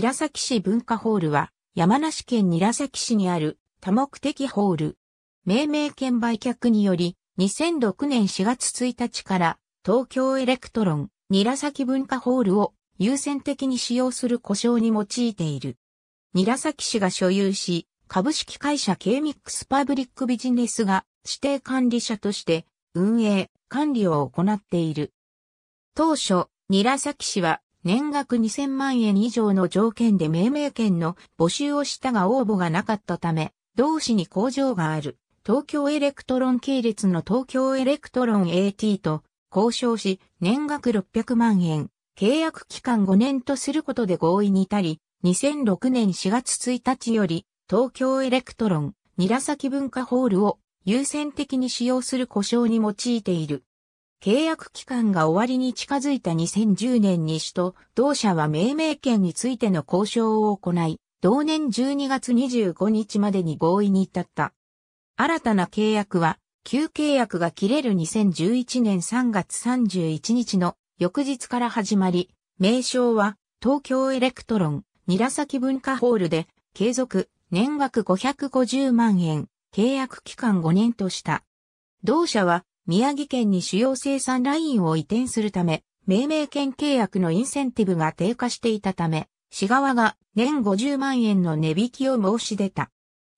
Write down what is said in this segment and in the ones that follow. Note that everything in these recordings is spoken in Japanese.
韮崎市文化ホールは、山梨県韮崎市にある多目的ホール。命名権売却により、2006年4月1日から東京エレクトロン、韮崎文化ホールを優先的に使用する故障に用いている。韮崎市が所有し、株式会社 k ックスパブリックビジネスが指定管理者として運営、管理を行っている。当初、韮崎市は年額2000万円以上の条件で命名権の募集をしたが応募がなかったため、同市に工場がある、東京エレクトロン系列の東京エレクトロン AT と交渉し、年額600万円、契約期間5年とすることで合意に至り、2006年4月1日より、東京エレクトロン、韮崎文化ホールを優先的に使用する故障に用いている。契約期間が終わりに近づいた2010年に首都、同社は命名権についての交渉を行い、同年12月25日までに合意に至った。新たな契約は、旧契約が切れる2011年3月31日の翌日から始まり、名称は東京エレクトロン、韮崎文化ホールで、継続、年額550万円、契約期間5年とした。同社は宮城県に主要生産ラインを移転するため、命名権契約のインセンティブが低下していたため、市側が年50万円の値引きを申し出た。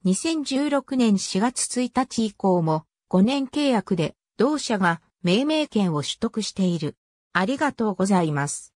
2016年4月1日以降も5年契約で同社が命名権を取得している。ありがとうございます。